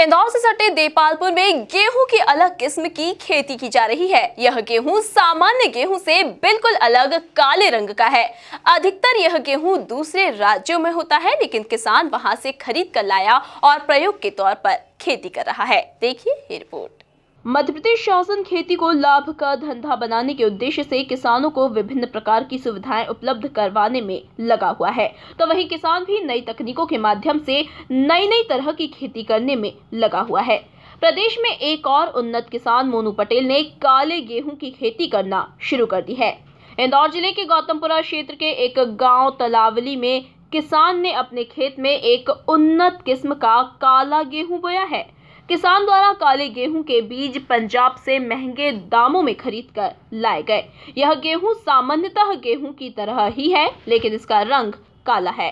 इंदौर से सटे देपालपुर में गेहूं की अलग किस्म की खेती की जा रही है यह गेहूं सामान्य गेहूं से बिल्कुल अलग काले रंग का है अधिकतर यह गेहूं दूसरे राज्यों में होता है लेकिन किसान वहां से खरीद कर लाया और प्रयोग के तौर पर खेती कर रहा है देखिए रिपोर्ट मध्य प्रदेश शासन खेती को लाभ का धंधा बनाने के उद्देश्य से किसानों को विभिन्न प्रकार की सुविधाएं उपलब्ध करवाने में लगा हुआ है तो वहीं किसान भी नई तकनीकों के माध्यम से नई नई तरह की खेती करने में लगा हुआ है प्रदेश में एक और उन्नत किसान मोनू पटेल ने काले गेहूं की खेती करना शुरू कर दी है इंदौर जिले के गौतमपुरा क्षेत्र के एक गांव तलावली में किसान ने अपने खेत में एक उन्नत किस्म का काला गेहूं बोया है किसान द्वारा काले गेहूं के बीज पंजाब से महंगे दामों में खरीद कर लाए गए यह गेहूं सामान्यतः गेहूं की तरह ही है लेकिन इसका रंग काला है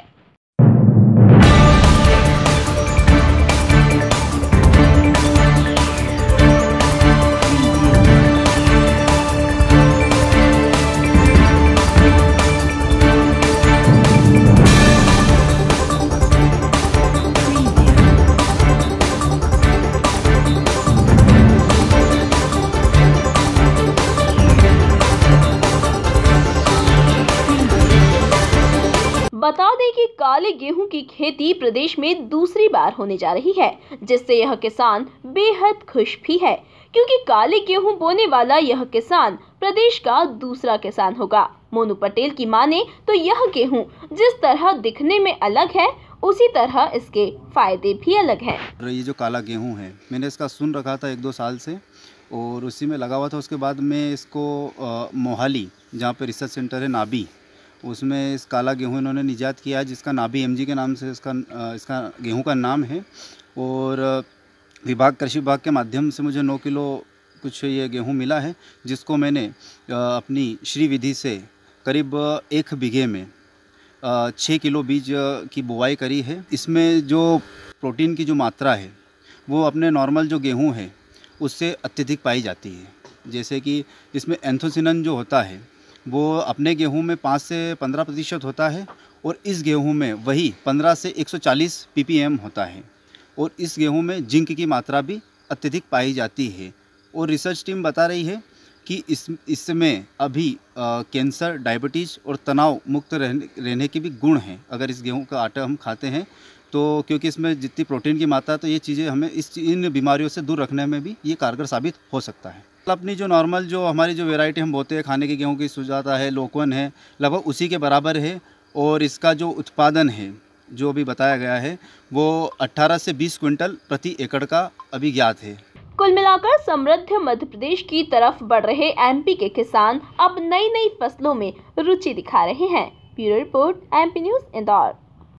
बता दें कि काले गेहूं की खेती प्रदेश में दूसरी बार होने जा रही है जिससे यह किसान बेहद खुश भी है क्योंकि काले गेहूं बोने वाला यह किसान प्रदेश का दूसरा किसान होगा मोनू पटेल की माने तो यह गेहूं जिस तरह दिखने में अलग है उसी तरह इसके फायदे भी अलग है ये जो काला गेहूं है मैंने इसका सुन रखा था एक दो साल से और उसी में लगा हुआ था उसके बाद में इसको मोहाली जहाँ पे रिसर्च सेंटर है नाबी उसमें इस काला गेहूँ इन्होंने निजात किया है जिसका नाभी एम के नाम से इसका इसका गेहूँ का नाम है और विभाग कृषि विभाग के माध्यम से मुझे नौ किलो कुछ ये गेहूँ मिला है जिसको मैंने अपनी श्री विधि से करीब एक बीघे में छः किलो बीज की बुवाई करी है इसमें जो प्रोटीन की जो मात्रा है वो अपने नॉर्मल जो गेहूँ है उससे अत्यधिक पाई जाती है जैसे कि इसमें एंथोसिनन जो होता है वो अपने गेहूं में पाँच से पंद्रह प्रतिशत होता है और इस गेहूं में वही पंद्रह से एक सौ चालीस पी पी एम होता है और इस गेहूं में जिंक की मात्रा भी अत्यधिक पाई जाती है और रिसर्च टीम बता रही है कि इस इसमें अभी आ, कैंसर डायबिटीज़ और तनाव मुक्त रहने रहने के भी गुण हैं अगर इस गेहूं का आटा हम खाते हैं तो क्योंकि इसमें जितनी प्रोटीन की मात्रा तो ये चीज़ें हमें इस इन बीमारियों से दूर रखने में भी ये कारगर साबित हो सकता है अपनी जो नॉर्मल जो हमारी जो वेराइटी हम बोते हैं खाने के गेहूँ की सुजाता है लोकवन है लगभग उसी के बराबर है और इसका जो उत्पादन है जो अभी बताया गया है वो 18 से 20 क्विंटल प्रति एकड़ का अभी ज्ञात है कुल मिलाकर समृद्ध मध्य प्रदेश की तरफ बढ़ रहे एमपी के किसान अब नई नई फसलों में रुचि दिखा रहे हैं bureau report MP news Indore